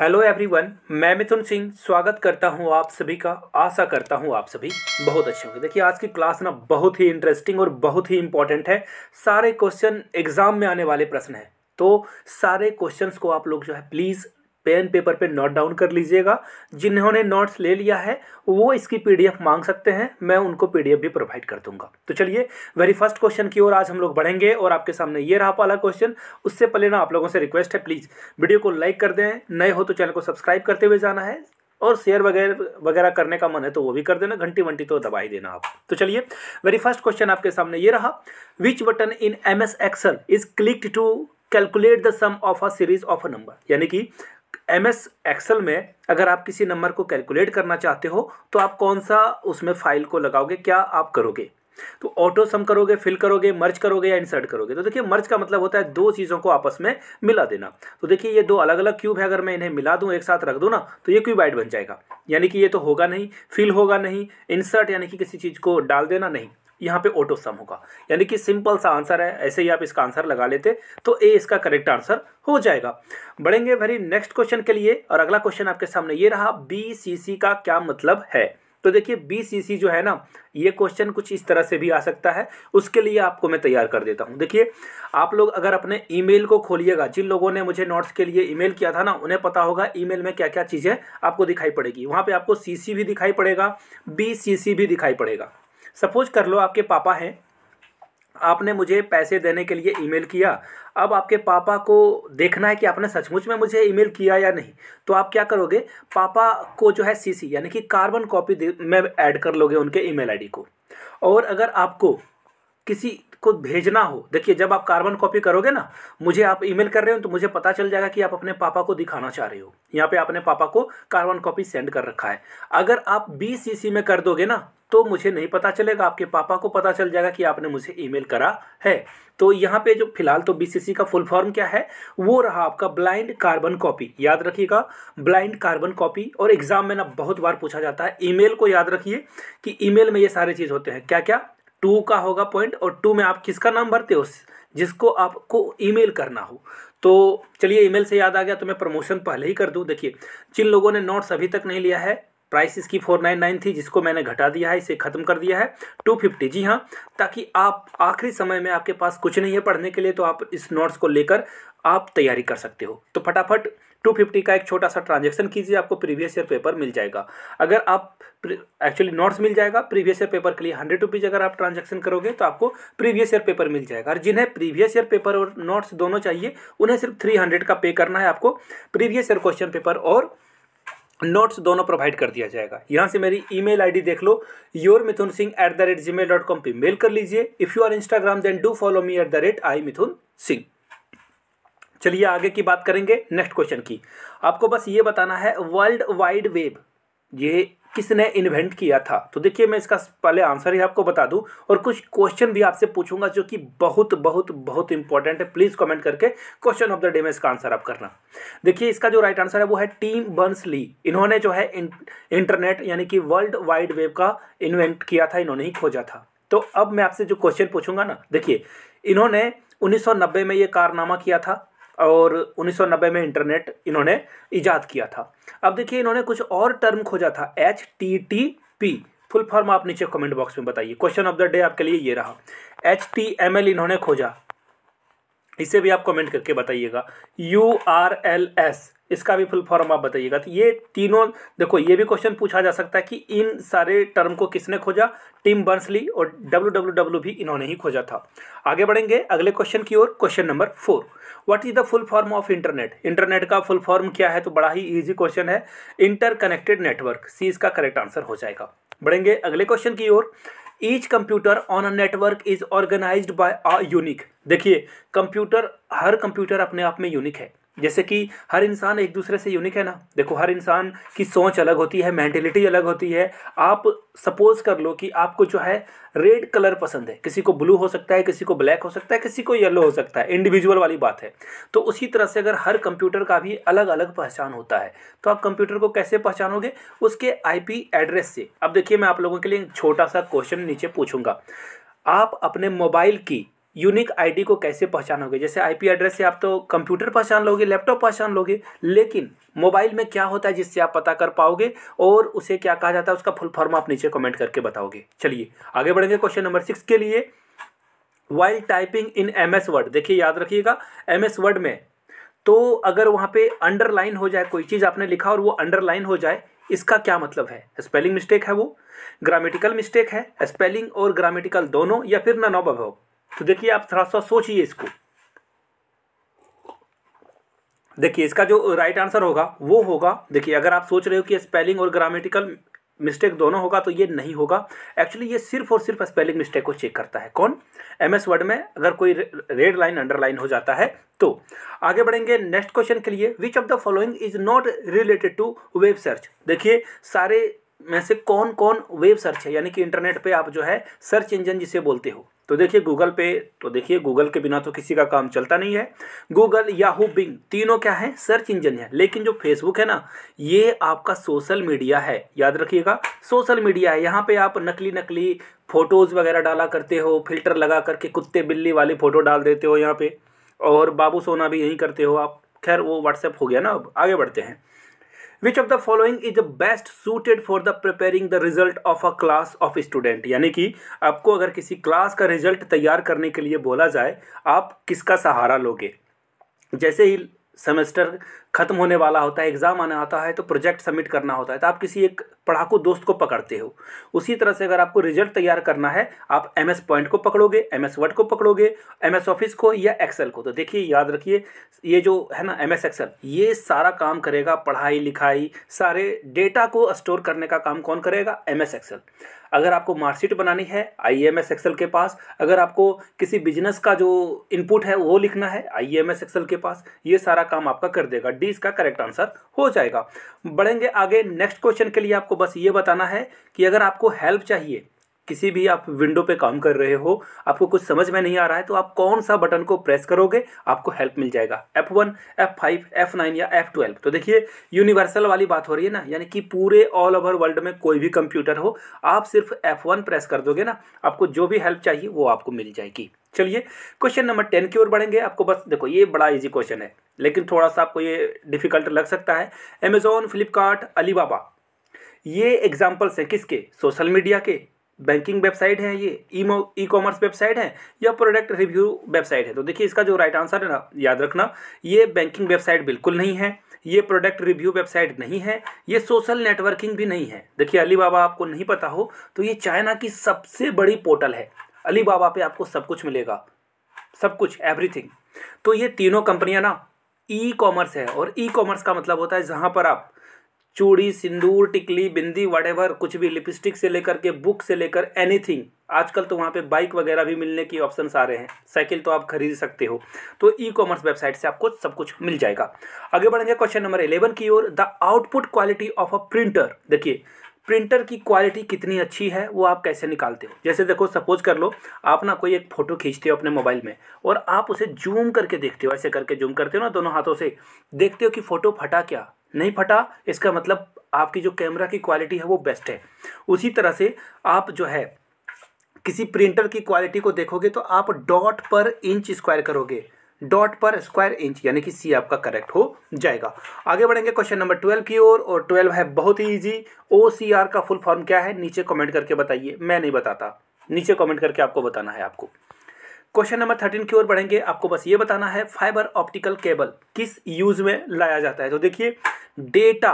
hello everyone मैं मिथुन सिंह स्वागत करता हूं आप सभी का आशा करता हूं आप सभी बहुत अच्छे होंगे देखिए आज की क्लास ना बहुत ही इंटरेस्टिंग और बहुत ही इंपॉर्टेंट है सारे क्वेश्चन एग्जाम में आने वाले प्रश्न हैं तो सारे क्वेश्चंस को आप लोग जो है प्लीज़ पेन पेपर पे नोट डाउन कर लीजिएगा जिन्होंने नोट्स ले लिया है वो इसकी पीडीएफ मांग सकते हैं मैं उनको पीडीएफ भी प्रोवाइड कर दूंगा तो चलिए वेरी फर्स्ट क्वेश्चन की ओर आज हम लोग बढ़ेंगे और आपके सामने ये रहा पहला क्वेश्चन उससे पहले ना आप लोगों से रिक्वेस्ट है प्लीज़ वीडियो को लाइक कर दें नए हो तो चैनल को सब्सक्राइब करते हुए जाना है और शेयर वगैरह वगैरह करने का मन है तो वो भी कर देना घंटी वंटी तो दबा ही देना आप तो चलिए वेरी फर्स्ट क्वेश्चन आपके सामने ये रहा which button in M S Excel is clicked to calculate the sum of a series of a number यानी कि एम एस एक्सेल में अगर आप किसी नंबर को कैलकुलेट करना चाहते हो तो आप कौन सा उसमें फाइल को लगाओगे क्या आप करोगे तो ऑटो सम करोगे फिल करोगे मर्ज करोगे या इंसर्ट करोगे तो देखिए मर्ज का मतलब होता है दो चीज़ों को आपस में मिला देना तो देखिए ये दो अलग अलग क्यूब है अगर मैं इन्हें मिला दूं एक साथ रख दूं ना तो ये क्यूबाइट बन जाएगा यानी कि ये तो होगा नहीं फिल होगा नहीं इंसर्ट यानी कि किसी चीज़ को डाल देना नहीं यहाँ पे ऑटो सम होगा यानी कि सिंपल सा आंसर है ऐसे ही आप इसका आंसर लगा लेते तो ए इसका करेक्ट आंसर हो जाएगा बढ़ेंगे भरी नेक्स्ट क्वेश्चन के लिए और अगला क्वेश्चन आपके सामने ये रहा बी का क्या मतलब है तो देखिए बी जो है ना ये क्वेश्चन कुछ इस तरह से भी आ सकता है उसके लिए आपको मैं तैयार कर देता हूँ देखिए आप लोग अगर अपने ईमेल को खोलिएगा जिन लोगों ने मुझे नोट्स के लिए ईमेल किया था ना उन्हें पता होगा ईमेल में क्या क्या चीज़ें आपको दिखाई पड़ेगी वहाँ पे आपको सीसी भी दिखाई पड़ेगा बी भी दिखाई पड़ेगा सपोज कर लो आपके पापा हैं आपने मुझे पैसे देने के लिए ईमेल किया अब आपके पापा को देखना है कि आपने सचमुच में मुझे ईमेल किया या नहीं तो आप क्या करोगे पापा को जो है सीसी यानी कि कार्बन कॉपी में ऐड कर लोगे उनके ईमेल आईडी को और अगर आपको किसी को भेजना हो देखिए जब आप कार्बन कॉपी करोगे ना मुझे आप ईमेल कर रहे हो तो मुझे पता चल जाएगा कि आप अपने पापा को दिखाना चाह रहे हो यहाँ पे आपने पापा को कार्बन कॉपी सेंड कर रखा है अगर आप बी सी सी में कर दोगे ना तो मुझे नहीं पता चलेगा आपके पापा को पता चल जाएगा कि आपने मुझे ईमेल करा है तो यहाँ पे जो फिलहाल तो बीसीसी का फुल फॉर्म क्या है वो रहा आपका ब्लाइंड कार्बन कॉपी याद रखिएगा ब्लाइंड कार्बन कॉपी और एग्जाम में ना बहुत बार पूछा जाता है ईमेल को याद रखिए कि ईमेल में ये सारे चीज़ होते हैं क्या क्या टू का होगा पॉइंट और टू में आप किसका नाम भरते हो जिसको आपको ईमेल करना हो तो चलिए ईमेल से याद आ गया तो मैं प्रमोशन पहले ही कर दूं देखिए जिन लोगों ने नोट्स अभी तक नहीं लिया है प्राइस इसकी फोर नाइन नाइन थी जिसको मैंने घटा दिया है इसे ख़त्म कर दिया है टू फिफ्टी जी हाँ ताकि आप आखिरी समय में आपके पास कुछ नहीं है पढ़ने के लिए तो आप इस नोट्स को लेकर आप तैयारी कर सकते हो तो फटाफट टू फिफ्टी का एक छोटा सा ट्रांजेक्शन कीजिए आपको प्रीवियस ईयर पेपर मिल जाएगा अगर आप एक्चुअली नोट्स मिल जाएगा प्रीवियस ईयर पेपर के लिए हंड्रेड रुपीज़ अगर आप ट्रांजेक्शन करोगे तो आपको प्रीवियस ईयर पेपर मिल जाएगा और जिन्हें प्रीवियस ईयर पेपर और नोट्स दोनों चाहिए उन्हें सिर्फ थ्री हंड्रेड का पे करना है आपको प्रीवियस ईयर क्वेश्चन पेपर और नोट्स दोनों प्रोवाइड कर दिया जाएगा यहाँ से मेरी ईमेल आईडी देख लो your Mithun Singh at the rate Gmail dot com पर मेल कर लीजिए if you are Instagram then do follow me at the rate I Mithun Singh चलिए आगे की बात करेंगे नेक्स्ट क्वेश्चन की आपको बस ये बताना है वर्ल्ड वाइड वेब ये किसने इन्वेंट किया था तो देखिए मैं इसका पहले आंसर ही आपको बता दूं और कुछ क्वेश्चन भी आपसे पूछूंगा जो कि बहुत बहुत बहुत इंपॉर्टेंट है प्लीज़ कमेंट करके क्वेश्चन ऑफ द डे में इसका आंसर आप करना देखिए इसका जो राइट आंसर है वो है टीम बंस ली इन्होंने जो है इंटरनेट यानी कि वर्ल्ड वाइड वेब का इन्वेंट किया था इन्होंने ही खोजा था तो अब मैं आपसे जो क्वेश्चन पूछूंगा ना देखिए इन्होंने 1990 में ये कारनामा किया था और 1990 में इंटरनेट इन्होंने ईजाद किया था अब देखिए इन्होंने कुछ और टर्म खोजा था H T T P full form आप नीचे कमेंट बॉक्स में बताइए क्वेश्चन ऑफ द डे आपके लिए ये रहा एच टी एम एल इन्होंने खोजा इसे भी आप कमेंट करके बताइएगा यू आर एल एस इसका भी फुल फॉर्म आप बताइएगा तो ये तीनों देखो ये भी क्वेश्चन पूछा जा सकता है कि इन सारे टर्म को किसने खोजा टिम बर्सली और डब्ल्यू भी इन्होंने ही खोजा था आगे बढ़ेंगे अगले क्वेश्चन की ओर question number four what is the full form of internet internet का फुल फॉर्म क्या है तो बड़ा ही ईजी क्वेश्चन है इंटरकनेक्टेड नेटवर्क सी इसका करेक्ट आंसर हो जाएगा बढ़ेंगे अगले क्वेश्चन की ओर each computer on a network is organised by a unique देखिए कंप्यूटर हर कंप्यूटर अपने आप में यूनिक है जैसे कि हर इंसान एक दूसरे से यूनिक है ना देखो हर इंसान की सोच अलग होती है मैंटेलिटी अलग होती है आप सपोज कर लो कि आपको जो है रेड कलर पसंद है किसी को ब्लू हो सकता है किसी को ब्लैक हो सकता है किसी को येलो हो सकता है इंडिविजुअल वाली बात है तो उसी तरह से अगर हर कंप्यूटर का भी अलग अलग पहचान होता है तो आप कंप्यूटर को कैसे पहचानोगे उसके आई एड्रेस से अब देखिए मैं आप लोगों के लिए छोटा सा क्वेश्चन नीचे पूछूंगा आप अपने मोबाइल की यूनिक आईडी को कैसे पहचानोगे जैसे आईपी एड्रेस से आप तो कंप्यूटर पहचान लोगे लैपटॉप पहचान लोगे लेकिन मोबाइल में क्या होता है जिससे आप पता कर पाओगे और उसे क्या कहा जाता है उसका फुल फॉर्म आप नीचे कमेंट करके बताओगे चलिए आगे बढ़ेंगे क्वेश्चन नंबर सिक्स के लिए while typing in M S Word देखिए याद रखिएगा एम एस वर्ड में तो अगर वहाँ पे अंडरलाइन हो जाए कोई चीज़ आपने लिखा और वो अंडरलाइन हो जाए इसका क्या मतलब है स्पेलिंग मिस्टेक है वो ग्रामेटिकल मिस्टेक है स्पेलिंग और ग्रामेटिकल दोनों या फिर नन ऑफ तो देखिए आप थोड़ा सा सोचिए इसको देखिए इसका जो राइट आंसर होगा वो होगा देखिए अगर आप सोच रहे हो कि स्पेलिंग और ग्रामेटिकल मिस्टेक दोनों होगा तो ये नहीं होगा एक्चुअली ये सिर्फ और सिर्फ स्पेलिंग मिस्टेक को चेक करता है कौन एम एस वर्ड में अगर कोई रेड लाइन अंडरलाइन हो जाता है तो आगे बढ़ेंगे नेक्स्ट क्वेश्चन के लिए which of the following is not related to web search देखिए सारे में से कौन कौन वेब सर्च है यानी कि इंटरनेट पे आप जो है सर्च इंजन जिसे बोलते हो तो देखिए गूगल पे तो देखिए गूगल के बिना तो किसी का काम चलता नहीं है गूगल याहू बिंग तीनों क्या है सर्च इंजन है लेकिन जो फेसबुक है ना ये आपका सोशल मीडिया है याद रखिएगा सोशल मीडिया है यहाँ पे आप नकली नकली फ़ोटोज़ वगैरह डाला करते हो फिल्टर लगा करके कुत्ते बिल्ली वाली फ़ोटो डाल देते हो यहाँ पर और बाबू सोना भी यहीं करते हो आप खैर वो व्हाट्सएप हो गया ना अब आगे बढ़ते हैं which of the following is best suited for the preparing the result of a class of student यानी कि आपको अगर किसी क्लास का रिजल्ट तैयार करने के लिए बोला जाए आप किसका सहारा लोगे जैसे ही सेमेस्टर ख़त्म होने वाला होता है एग्ज़ाम आने आता है तो प्रोजेक्ट सबमिट करना होता है तो आप किसी एक पढ़ाकू दोस्त को पकड़ते हो उसी तरह से अगर आपको रिजल्ट तैयार करना है आप एम एस पॉइंट को पकड़ोगे एम एस वर्ड को पकड़ोगे एम एस ऑफिस को या एक्सेल को तो देखिए याद रखिए ये जो है ना एम एस एक्सेल ये सारा काम करेगा पढ़ाई लिखाई सारे डेटा को स्टोर करने का काम कौन करेगा एम एस एक्सेल अगर आपको मार्कशीट बनानी है आई एम एस एक्सेल के पास अगर आपको किसी बिजनेस का जो इनपुट है वो लिखना है आई एम एस एक्सेल के पास ये सारा काम आपका कर देगा डी इसका करेक्ट आंसर हो जाएगा बढ़ेंगे आगे नेक्स्ट क्वेश्चन के लिए आपको बस ये बताना है कि अगर आपको हेल्प चाहिए किसी भी आप विंडो पे काम कर रहे हो आपको कुछ समझ में नहीं आ रहा है तो आप कौन सा बटन को प्रेस करोगे आपको हेल्प मिल जाएगा F1, F5, F9 या F12 तो देखिए यूनिवर्सल वाली बात हो रही है ना यानी कि पूरे ऑल ओवर वर्ल्ड में कोई भी कंप्यूटर हो आप सिर्फ F1 प्रेस कर दोगे ना आपको जो भी हेल्प चाहिए वो आपको मिल जाएगी चलिए क्वेश्चन नंबर टेन की ओर बढ़ेंगे आपको बस देखो ये बड़ा इजी क्वेश्चन है लेकिन थोड़ा सा आपको ये डिफिकल्ट लग सकता है अमेजोन फ्लिपकार्ट अलीबाबा ये एग्जाम्पल्स हैं किसके सोशल मीडिया के बैंकिंग वेबसाइट है ये ई कॉमर्स वेबसाइट है या प्रोडक्ट रिव्यू वेबसाइट है तो देखिए इसका जो राइट आंसर है ना याद रखना ये बैंकिंग वेबसाइट बिल्कुल नहीं है ये प्रोडक्ट रिव्यू वेबसाइट नहीं है ये सोशल नेटवर्किंग भी नहीं है देखिए अलीबाबा आपको नहीं पता हो तो ये चाइना की सबसे बड़ी पोर्टल है अली बाबा पे आपको सब कुछ मिलेगा सब कुछ एवरीथिंग तो ये तीनों कंपनियां ना ई कॉमर्स है और ई कॉमर्स का मतलब होता है जहाँ पर आप चूड़ी सिंदूर टिकली बिंदी वडेवर कुछ भी लिपस्टिक से लेकर के बुक से लेकर एनीथिंग आजकल तो वहाँ पे बाइक वगैरह भी मिलने की ऑप्शन आ रहे हैं साइकिल तो आप खरीद सकते हो तो ई कॉमर्स वेबसाइट से आपको सब कुछ मिल जाएगा आगे बढ़ेंगे क्वेश्चन नंबर इलेवन की ओर the output quality of a printer देखिए प्रिंटर की क्वालिटी कितनी अच्छी है वो आप कैसे निकालते हो जैसे देखो सपोज कर लो आप ना कोई एक फ़ोटो खींचते हो अपने मोबाइल में और आप उसे जूम करके देखते हो ऐसे करके जूम करते हो ना दोनों हाथों से देखते हो कि फ़ोटो फटा क्या नहीं फटा इसका मतलब आपकी जो कैमरा की क्वालिटी है वो बेस्ट है उसी तरह से आप जो है किसी प्रिंटर की क्वालिटी को देखोगे तो आप डॉट पर इंच स्क्वायर करोगे डॉट पर स्क्वायर इंच यानी कि सी आपका करेक्ट हो जाएगा आगे बढ़ेंगे क्वेश्चन नंबर ट्वेल्व की ओर और, ट्वेल्व है बहुत ही ईजी ओ सी आर का फुल फॉर्म क्या है नीचे कॉमेंट करके बताइए मैं नहीं बताता नीचे कॉमेंट करके आपको बताना है आपको क्वेश्चन नंबर थर्टीन की ओर बढ़ेंगे आपको बस ये बताना है फाइबर ऑप्टिकल केबल किस यूज में लाया जाता है तो देखिए डेटा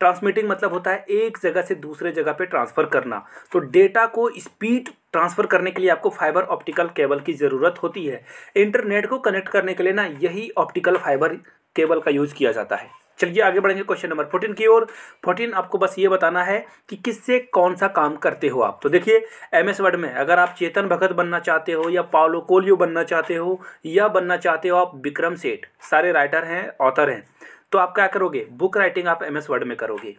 ट्रांसमिटिंग मतलब होता है एक जगह से दूसरे जगह पे ट्रांसफर करना तो डेटा को स्पीड ट्रांसफ़र करने के लिए आपको फाइबर ऑप्टिकल केबल की ज़रूरत होती है इंटरनेट को कनेक्ट करने के लिए ना यही ऑप्टिकल फाइबर केबल का यूज़ किया जाता है चलिए आगे बढ़ेंगे क्वेश्चन नंबर फोर्टीन की ओर फोर्टीन आपको बस ये बताना है कि किससे कौन सा काम करते हो आप तो देखिए एम एस वर्ड में अगर आप चेतन भगत बनना चाहते हो या पाओलो कोलियो बनना चाहते हो या बनना चाहते हो आप विक्रम सेठ सारे राइटर हैं ऑथर हैं तो आप क्या करोगे बुक राइटिंग आप एम एस वर्ड में करोगे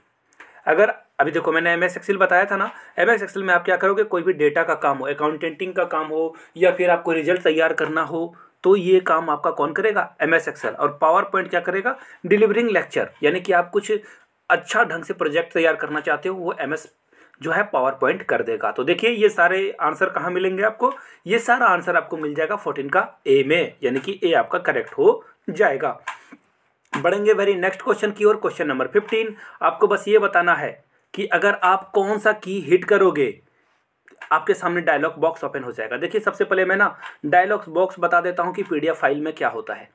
अगर अभी देखो मैंने एम एस एक्सेल बताया था ना एम एस एक्सेल में आप क्या करोगे कोई भी डेटा का काम हो अकाउंटेंटिंग का काम हो या फिर आपको रिजल्ट तैयार करना हो तो ये काम आपका कौन करेगा एम एस एक्सेल और पावर पॉइंट क्या करेगा डिलीवरिंग लेक्चर यानी कि आप कुछ अच्छा ढंग से प्रोजेक्ट तैयार करना चाहते हो वो एम एस जो है पावर पॉइंट कर देगा तो देखिए ये सारे आंसर कहाँ मिलेंगे आपको ये सारा आंसर आपको मिल जाएगा फोर्टीन का ए में यानी कि ए आपका करेक्ट हो जाएगा बढ़ेंगे वेरी नेक्स्ट क्वेश्चन की ओर क्वेश्चन नंबर फिफ्टीन आपको बस ये बताना है कि अगर आप कौन सा की हिट करोगे आपके सामने डायलॉग बॉक्स ओपन हो जाएगा देखिए सबसे पहले मैं ना डायलॉग बॉक्स बता देता हूँ कि पीडीएफ फाइल में क्या होता है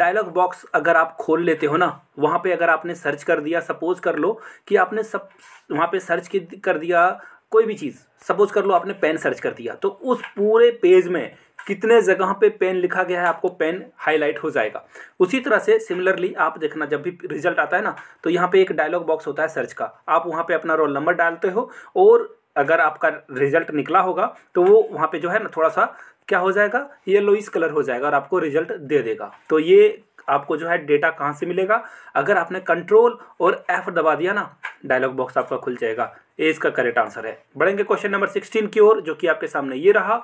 डायलॉग बॉक्स अगर आप खोल लेते हो ना वहाँ पे अगर आपने सर्च कर दिया सपोज कर लो कि आपने सब वहाँ पे सर्च कर दिया कोई भी चीज़ सपोज कर लो आपने पेन सर्च कर दिया तो उस पूरे पेज में कितने जगह पे पेन लिखा गया है आपको पेन हाईलाइट हो जाएगा उसी तरह से सिमिलरली आप देखना जब भी रिजल्ट आता है ना तो यहाँ पे एक डायलॉग बॉक्स होता है सर्च का आप वहाँ पे अपना रोल नंबर डालते हो और अगर आपका रिजल्ट निकला होगा तो वो वहाँ पे जो है ना थोड़ा सा क्या हो जाएगा ये लोइस कलर हो जाएगा और आपको रिजल्ट दे देगा तो ये आपको जो है डेटा कहाँ से मिलेगा अगर आपने कंट्रोल और एफ दबा दिया ना डायलॉग बॉक्स आपका खुल जाएगा ये इसका करेक्ट आंसर है बढ़ेंगे क्वेश्चन नंबर सिक्सटीन की ओर जो कि आपके सामने ये रहा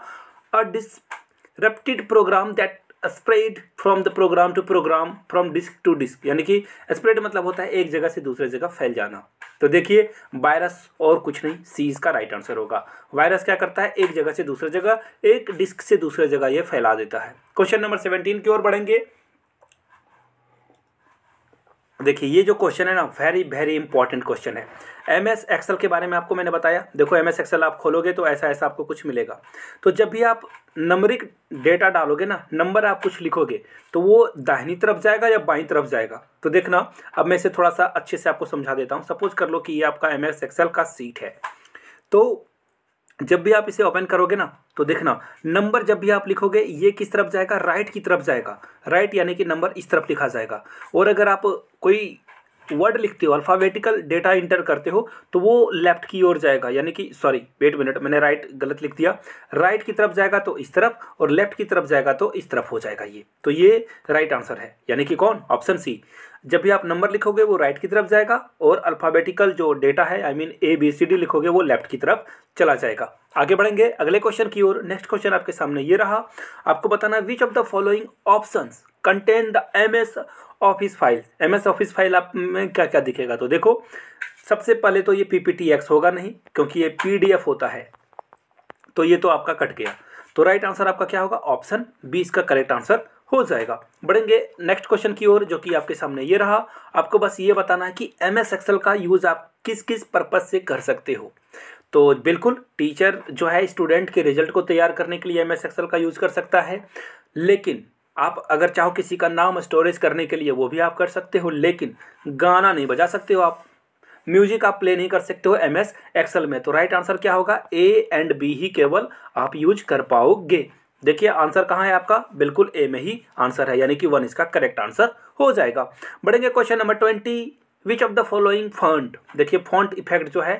a disrupted program that spread from the program to program from disk to disk यानी कि स्प्रेड मतलब होता है एक जगह से दूसरे जगह फैल जाना तो देखिए वायरस और कुछ नहीं सी इसका राइट आंसर होगा वायरस क्या करता है एक जगह से दूसरे जगह एक डिस्क से दूसरे जगह ये फैला देता है क्वेश्चन नंबर सेवनटीन की ओर बढ़ेंगे देखिए ये जो क्वेश्चन है ना वेरी वेरी इंपॉर्टेंट क्वेश्चन है एम एस एक्सेल के बारे में आपको मैंने बताया देखो एम एस एक्सेल आप खोलोगे तो ऐसा ऐसा आपको कुछ मिलेगा तो जब भी आप नंबरिक डेटा डालोगे ना नंबर आप कुछ लिखोगे तो वो दाहिनी तरफ जाएगा या बाईं तरफ जाएगा तो देखना अब मैं इसे थोड़ा सा अच्छे से आपको समझा देता हूँ सपोज कर लो कि ये आपका एम एस एक्सेल का सीट है तो जब भी आप इसे ओपन करोगे ना तो देखना नंबर जब भी आप लिखोगे ये किस तरफ जाएगा राइट की तरफ जाएगा राइट यानी कि नंबर इस तरफ लिखा जाएगा और अगर आप कोई वर्ड लिखते हो अल्फ़ाबेटिकल डेटा इंटर करते हो तो वो लेफ्ट की ओर जाएगा यानी कि सॉरी वेट मिनट मैंने राइट गलत लिख दिया राइट की तरफ जाएगा तो इस तरफ और लेफ्ट की तरफ जाएगा तो इस तरफ हो जाएगा ये तो ये राइट आंसर है यानी कि कौन ऑप्शन सी जब भी आप नंबर लिखोगे वो राइट की तरफ जाएगा और अल्फ़ाबेटिकल जो डेटा है I mean A B C D लिखोगे वो लेफ्ट की तरफ चला जाएगा आगे बढ़ेंगे अगले क्वेश्चन की ओर नेक्स्ट क्वेश्चन आपके सामने ये रहा आपको बताना which of the following options contain the M S Office file M S Office file आप में क्या क्या दिखेगा तो देखो सबसे पहले तो ये टी एक्स होगा नहीं क्योंकि ये पी डी एफ होता है तो ये तो आपका कट गया तो राइट आंसर आपका क्या होगा ऑप्शन बी इसका करेक्ट आंसर हो जाएगा बढ़ेंगे नेक्स्ट क्वेश्चन की ओर जो कि आपके सामने ये रहा आपको बस ये बताना है कि एम एस एक्सएल का यूज़ आप किस किस पर्पज़ से कर सकते हो तो बिल्कुल टीचर जो है स्टूडेंट के रिजल्ट को तैयार करने के लिए एम एस एक्सएल का यूज़ कर सकता है लेकिन आप अगर चाहो किसी का नाम स्टोरेज करने के लिए वो भी आप कर सकते हो लेकिन गाना नहीं बजा सकते हो आप म्यूजिक आप प्ले नहीं कर सकते हो एम एस एक्सल में तो राइट आंसर क्या होगा ए एंड बी ही केवल आप यूज कर पाओगे देखिए आंसर कहाँ है आपका बिल्कुल ए में ही आंसर है यानी कि वन इसका करेक्ट आंसर हो जाएगा बढ़ेंगे question number twenty which of the following font देखिए फॉन्ट इफेक्ट जो है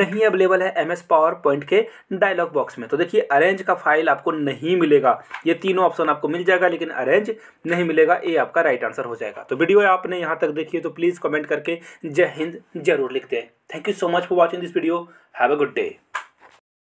नहीं अवेलेबल है एम एस पावर पॉइंट के डायलॉग बॉक्स में तो देखिए अरेंज का फाइल आपको नहीं मिलेगा ये तीनों ऑप्शन आपको मिल जाएगा लेकिन अरेंज नहीं मिलेगा ये आपका राइट आंसर हो जाएगा तो वीडियो आपने यहाँ तक देखी तो प्लीज़ कमेंट करके जय हिंद जरूर लिखते हैं thank you so much for watching this video have a good day